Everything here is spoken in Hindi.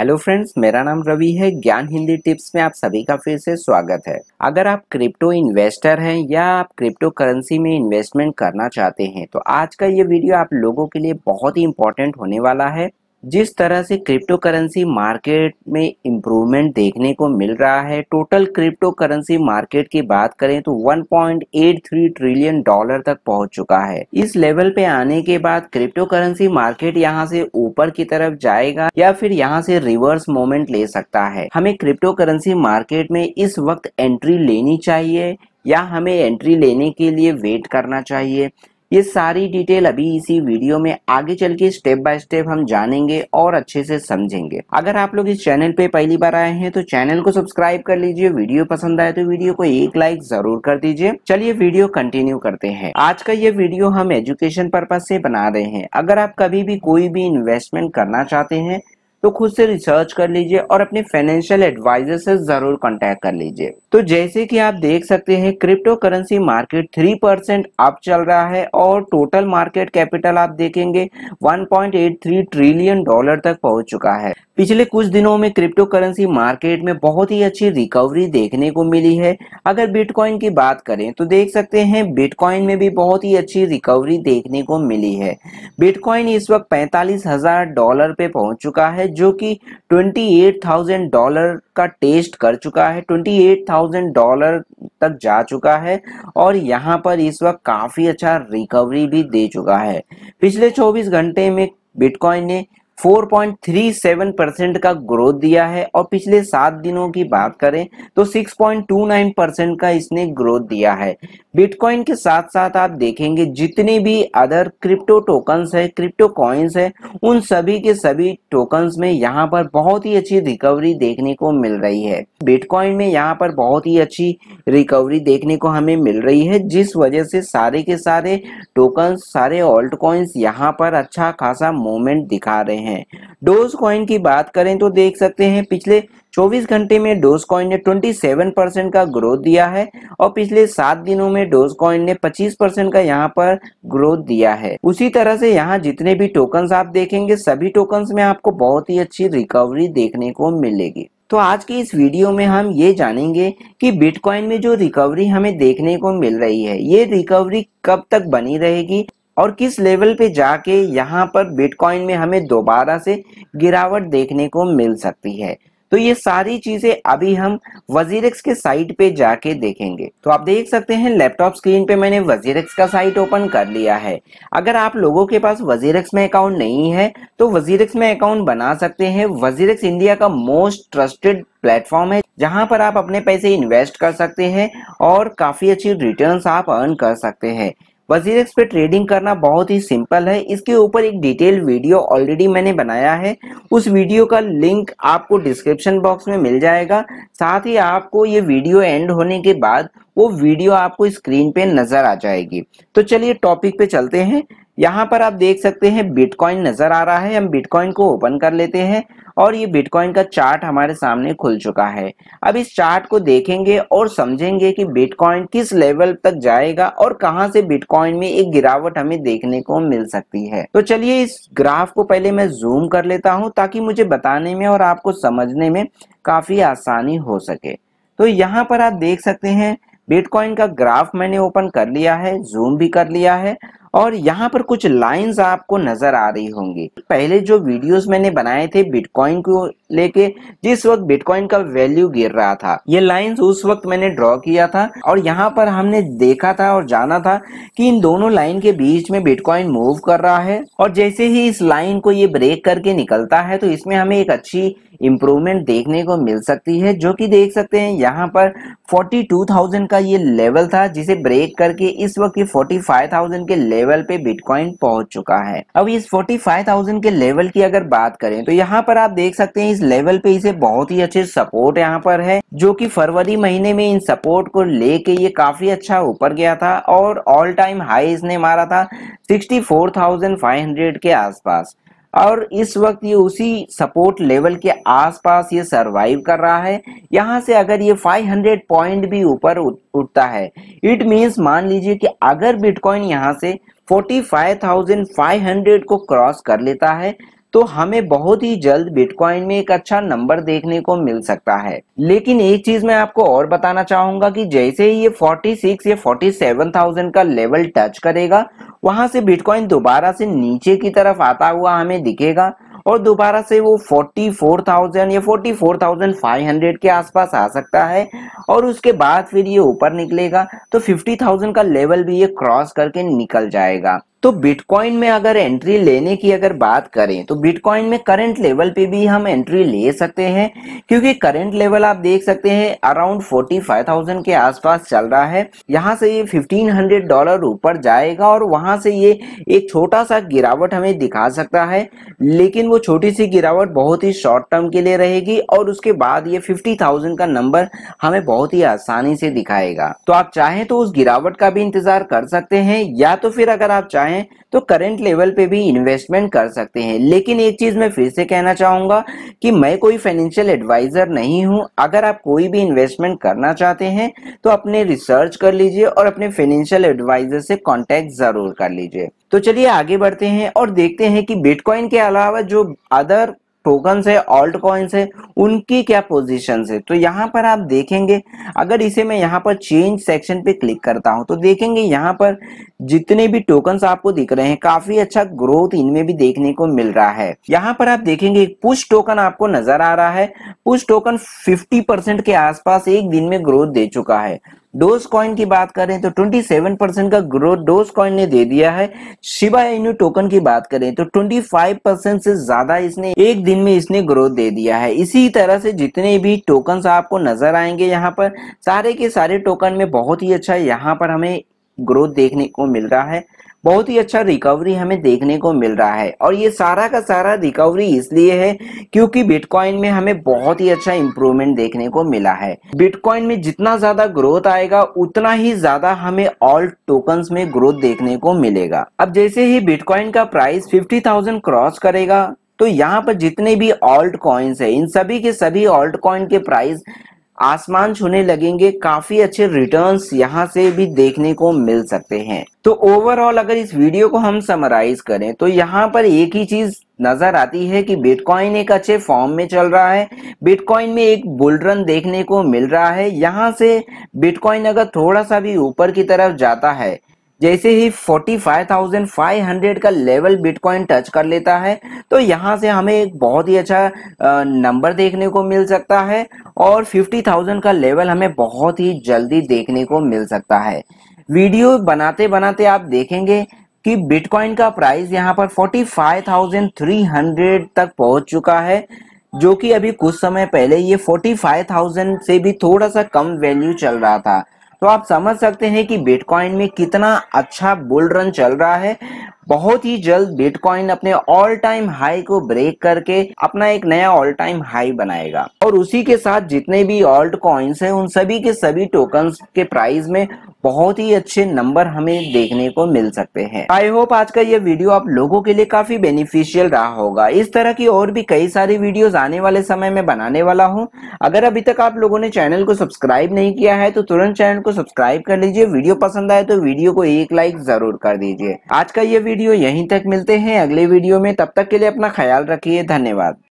हेलो फ्रेंड्स मेरा नाम रवि है ज्ञान हिंदी टिप्स में आप सभी का फिर से स्वागत है अगर आप क्रिप्टो इन्वेस्टर हैं या आप क्रिप्टो करेंसी में इन्वेस्टमेंट करना चाहते हैं तो आज का ये वीडियो आप लोगों के लिए बहुत ही इंपॉर्टेंट होने वाला है जिस तरह से क्रिप्टो करेंसी मार्केट में इम्प्रूवमेंट देखने को मिल रहा है टोटल क्रिप्टो करेंसी मार्केट की बात करें तो 1.83 ट्रिलियन डॉलर तक पहुंच चुका है इस लेवल पे आने के बाद क्रिप्टो करेंसी मार्केट यहां से ऊपर की तरफ जाएगा या फिर यहां से रिवर्स मोमेंट ले सकता है हमें क्रिप्टो करेंसी मार्केट में इस वक्त एंट्री लेनी चाहिए या हमें एंट्री लेने के लिए वेट करना चाहिए ये सारी डिटेल अभी इसी वीडियो में आगे चल के स्टेप बाय स्टेप हम जानेंगे और अच्छे से समझेंगे अगर आप लोग इस चैनल पे पहली बार आए हैं तो चैनल को सब्सक्राइब कर लीजिए वीडियो पसंद आए तो वीडियो को एक लाइक जरूर कर दीजिए चलिए वीडियो कंटिन्यू करते हैं आज का ये वीडियो हम एजुकेशन पर्पज से बना रहे हैं अगर आप कभी भी कोई भी इन्वेस्टमेंट करना चाहते हैं तो खुद से रिसर्च कर लीजिए और अपने फाइनेंशियल एडवाइजर से जरूर कॉन्टेक्ट कर लीजिए तो जैसे कि आप देख सकते हैं crypto currency market three percent up चल रहा है और टोटल मार्केट कैपिटल आप देखेंगे 1.83 ट्रिलियन डॉलर तक पहुंच चुका है पिछले कुछ दिनों में क्रिप्टो करेंसी मार्केट में बहुत ही अच्छी रिकवरी देखने को मिली है अगर बिटकॉइन की बात करें तो देख सकते हैं बिटकॉइन में भी बहुत ही अच्छी रिकवरी देखने को मिली है बिटकॉइन इस वक्त पैंतालीस हजार डॉलर पे पहुंच चुका है जो कि 28,000 डॉलर का टेस्ट कर चुका है 28,000 डॉलर तक जा चुका है और यहाँ पर इस वक्त काफ़ी अच्छा रिकवरी भी दे चुका है पिछले 24 घंटे में बिटकॉइन ने 4.37 परसेंट का ग्रोथ दिया है और पिछले सात दिनों की बात करें तो 6.29 परसेंट का इसने ग्रोथ दिया है बिटकॉइन के साथ साथ आप देखेंगे जितने भी अदर क्रिप्टो टोकन्स है क्रिप्टो कॉइन्स है उन सभी के सभी टोकन्स में यहाँ पर बहुत ही अच्छी रिकवरी देखने को मिल रही है बिटकॉइन में यहाँ पर बहुत ही अच्छी रिकवरी देखने को हमें मिल रही है जिस वजह से सारे के सारे टोकन्स सारे ऑल्ट कॉइन्स यहाँ पर अच्छा खासा मूवमेंट दिखा रहे हैं हैं डोज कॉइन की बात करें तो देख सकते हैं पिछले 24 घंटे में डोज कॉइन ने 27 परसेंट का ग्रोथ दिया है और पिछले सात दिनों में डोज कॉइन ने 25 परसेंट का यहाँ पर ग्रोथ दिया है उसी तरह से यहाँ जितने भी टोकन आप देखेंगे सभी टोकन्स में आपको बहुत ही अच्छी रिकवरी देखने को मिलेगी तो आज की इस वीडियो में हम ये जानेंगे कि बिटकॉइन में जो रिकवरी हमें देखने को मिल रही है ये रिकवरी कब तक बनी रहेगी और किस लेवल पे जाके यहाँ पर बिटकॉइन में हमें दोबारा से गिरावट देखने को मिल सकती है तो ये सारी चीजें अभी हम वजीरक्स के साइट पे जाके देखेंगे तो आप देख सकते हैं लैपटॉप स्क्रीन पे मैंने वजीरक्स का साइट ओपन कर लिया है अगर आप लोगों के पास वजीरक्स में अकाउंट नहीं है तो वजीरक्स में अकाउंट बना सकते हैं वजीरक्स इंडिया का मोस्ट ट्रस्टेड प्लेटफॉर्म है जहां पर आप अपने पैसे इन्वेस्ट कर सकते हैं और काफी अच्छी रिटर्न आप अर्न कर सकते हैं एक्स पे ट्रेडिंग करना बहुत ही सिंपल है इसके ऊपर एक डिटेल वीडियो ऑलरेडी मैंने बनाया है उस वीडियो का लिंक आपको डिस्क्रिप्शन बॉक्स में मिल जाएगा साथ ही आपको ये वीडियो एंड होने के बाद वो वीडियो आपको स्क्रीन पे नजर आ जाएगी तो चलिए टॉपिक पे चलते हैं यहाँ पर आप देख सकते हैं बिटकॉइन नजर आ रहा है हम बिटकॉइन को ओपन कर लेते हैं और ये बिटकॉइन का चार्ट हमारे सामने खुल चुका है अब इस चार्ट को देखेंगे और समझेंगे कि बिटकॉइन किस लेवल तक जाएगा और कहां से बिटकॉइन में एक गिरावट हमें देखने को मिल सकती है तो चलिए इस ग्राफ को पहले मैं जूम कर लेता हूं ताकि मुझे बताने में और आपको समझने में काफी आसानी हो सके तो यहाँ पर आप देख सकते हैं बिटकॉइन का ग्राफ मैंने ओपन कर लिया है जूम भी कर लिया है और यहाँ पर कुछ लाइंस आपको नजर आ रही होंगी पहले जो वीडियोस मैंने बनाए थे बिटकॉइन को लेके जिस वक्त बिटकॉइन का वैल्यू गिर रहा था ये लाइंस उस वक्त मैंने ड्रॉ किया था और यहाँ पर हमने देखा था और जाना था कि इन दोनों लाइन के बीच में बिटकॉइन मूव कर रहा है और जैसे ही इस लाइन को ये ब्रेक करके निकलता है तो इसमें हमें एक अच्छी इम्प्रूवमेंट देखने को मिल सकती है जो की देख सकते हैं यहाँ पर 42,000 का ये लेवल था जिसे ब्रेक करके इस वक्त ये 45,000 के लेवल पे बिटकॉइन पहुंच चुका है अब इस 45,000 के लेवल की अगर बात करें तो यहाँ पर आप देख सकते हैं इस लेवल पे इसे बहुत ही अच्छे सपोर्ट यहाँ पर है जो कि फरवरी महीने में इन सपोर्ट को लेके ये काफी अच्छा ऊपर गया था और ऑल टाइम हाई इसने मारा था सिक्सटी के आसपास और इस वक्त ये उसी सपोर्ट लेवल के आसपास ये सरवाइव कर रहा है यहाँ से अगर ये 500 पॉइंट भी ऊपर उठता है इट मींस मान लीजिए कि अगर बिटकॉइन यहाँ से 45,500 को क्रॉस कर लेता है तो हमें बहुत ही जल्द बिटकॉइन में एक अच्छा नंबर देखने को मिल सकता है लेकिन एक चीज मैं आपको और बताना चाहूंगा कि जैसे ही ये 46 या 47,000 का लेवल टच करेगा वहां से बिटकॉइन दोबारा से नीचे की तरफ आता हुआ हमें दिखेगा और दोबारा से वो 44,000 या 44,500 के आसपास आ सकता है और उसके बाद फिर ये ऊपर निकलेगा तो 50,000 का लेवल भी ये क्रॉस करके निकल जाएगा तो बिटकॉइन में अगर एंट्री लेने की अगर बात करें तो बिटकॉइन में करंट लेवल पे भी हम एंट्री ले सकते हैं क्योंकि करंट लेवल आप देख सकते हैं अराउंड 45,000 के आसपास चल रहा है यहां से ये 1500 डॉलर ऊपर जाएगा और वहां से ये एक छोटा सा गिरावट हमें दिखा सकता है लेकिन वो छोटी सी गिरावट बहुत ही शॉर्ट टर्म के लिए रहेगी और उसके बाद ये फिफ्टी का नंबर हमें बहुत ही आसानी से दिखाएगा तो आप चाहें तो उस गिरावट का भी इंतजार कर सकते हैं या तो फिर अगर आप चाहें चाहें तो करंट लेवल पे भी इन्वेस्टमेंट कर सकते हैं लेकिन एक चीज़ मैं फिर से कहना चाहूंगा कि मैं कोई फाइनेंशियल एडवाइज़र नहीं हूं अगर आप कोई भी इन्वेस्टमेंट करना चाहते हैं तो अपने रिसर्च कर लीजिए और अपने फाइनेंशियल एडवाइज़र से कॉन्टेक्ट ज़रूर कर लीजिए तो चलिए आगे बढ़ते हैं और देखते हैं कि बिटकॉइन के अलावा जो अदर टोकन है ऑल्ट कॉइन्स है उनकी क्या पोजीशन है तो यहाँ पर आप देखेंगे अगर इसे मैं यहाँ पर चेंज सेक्शन पे क्लिक करता हूँ तो देखेंगे यहाँ पर जितने भी टोकन आपको दिख रहे हैं काफी अच्छा ग्रोथ इनमें भी देखने को मिल रहा है यहाँ पर आप देखेंगे पुश टोकन आपको नजर आ रहा है पुश टोकन 50% के आसपास एक दिन में ग्रोथ दे चुका है डोज कॉइन की बात करें तो 27 परसेंट का ग्रोथ डोज कॉइन ने दे दिया है शिवा इनु टोकन की बात करें तो 25 परसेंट से ज्यादा इसने एक दिन में इसने ग्रोथ दे दिया है इसी तरह से जितने भी टोकन आपको नजर आएंगे यहाँ पर सारे के सारे टोकन में बहुत ही अच्छा यहाँ पर हमें ग्रोथ देखने को मिल रहा है बहुत ही अच्छा रिकवरी हमें देखने को मिल रहा है और ये सारा का सारा रिकवरी इसलिए है क्योंकि बिटकॉइन में हमें बहुत ही अच्छा इंप्रूवमेंट देखने को मिला है बिटकॉइन में जितना ज्यादा ग्रोथ आएगा उतना ही ज्यादा हमें ऑल टोकन में ग्रोथ देखने को मिलेगा अब जैसे ही बिटकॉइन का प्राइस फिफ्टी क्रॉस करेगा तो यहाँ पर जितने भी ऑल्ट कॉइन्स है इन सभी के सभी ऑल्ट कॉइन के प्राइस आसमान छूने लगेंगे काफी अच्छे रिटर्न्स यहाँ से भी देखने को मिल सकते हैं तो ओवरऑल अगर इस वीडियो को हम समराइज करें तो यहाँ पर एक ही चीज नजर आती है कि बिटकॉइन एक अच्छे फॉर्म में चल रहा है बिटकॉइन में एक बुल रन देखने को मिल रहा है यहाँ से बिटकॉइन अगर थोड़ा सा भी ऊपर की तरफ जाता है जैसे ही 45,500 का लेवल बिटकॉइन टच कर लेता है तो यहाँ से हमें एक बहुत ही अच्छा नंबर देखने को मिल सकता है और 50,000 का लेवल हमें बहुत ही जल्दी देखने को मिल सकता है वीडियो बनाते बनाते आप देखेंगे कि बिटकॉइन का प्राइस यहाँ पर 45,300 तक पहुंच चुका है जो कि अभी कुछ समय पहले ये 45,000 से भी थोड़ा सा कम वैल्यू चल रहा था तो आप समझ सकते हैं कि बिटकॉइन में कितना अच्छा बुल रन चल रहा है बहुत ही जल्द बिटकॉइन अपने ऑल टाइम हाई को ब्रेक करके अपना एक नया ऑल टाइम हाई बनाएगा और उसी के साथ जितने भी ऑल्ट कॉइन्स हैं उन सभी के सभी टोकन के प्राइस में बहुत ही अच्छे नंबर हमें देखने को मिल सकते हैं आई होप आज का ये वीडियो आप लोगों के लिए काफी बेनिफिशियल रहा होगा इस तरह की और भी कई सारी वीडियोस आने वाले समय में बनाने वाला हूँ अगर अभी तक आप लोगों ने चैनल को सब्सक्राइब नहीं किया है तो तुरंत चैनल को सब्सक्राइब कर लीजिए वीडियो पसंद आए तो वीडियो को एक लाइक जरूर कर दीजिए आज का ये वीडियो यहीं तक मिलते हैं अगले वीडियो में तब तक के लिए अपना ख्याल रखिए धन्यवाद